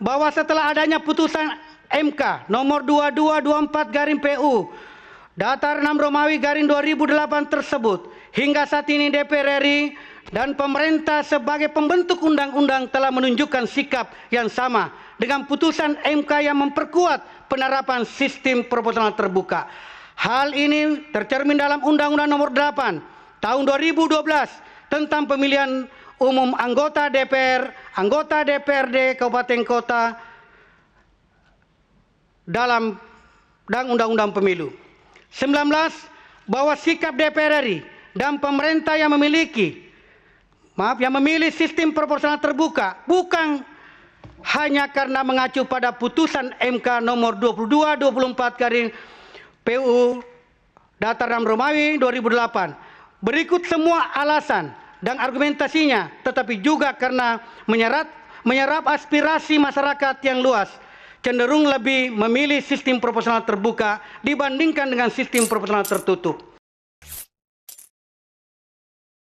bahwa setelah adanya putusan MK nomor 2224 garin PU datar 6 Romawi Garin 2008 tersebut hingga saat ini DPR RI dan pemerintah sebagai pembentuk undang-undang telah menunjukkan sikap yang sama dengan putusan MK yang memperkuat penerapan sistem proporsional terbuka. Hal ini tercermin dalam Undang-Undang Nomor 8 Tahun 2012 tentang pemilihan umum anggota DPR, anggota DPRD kabupaten kota dalam dan undang-undang pemilu. 19 bahwa sikap DPR RI dan pemerintah yang memiliki maaf yang memilih sistem proporsional terbuka bukan hanya karena mengacu pada putusan MK nomor 22 24 garing PU Datar 6 Romawi 2008. Berikut semua alasan dan argumentasinya, tetapi juga karena menyerap, menyerap aspirasi masyarakat yang luas, cenderung lebih memilih sistem proporsional terbuka dibandingkan dengan sistem proporsional tertutup.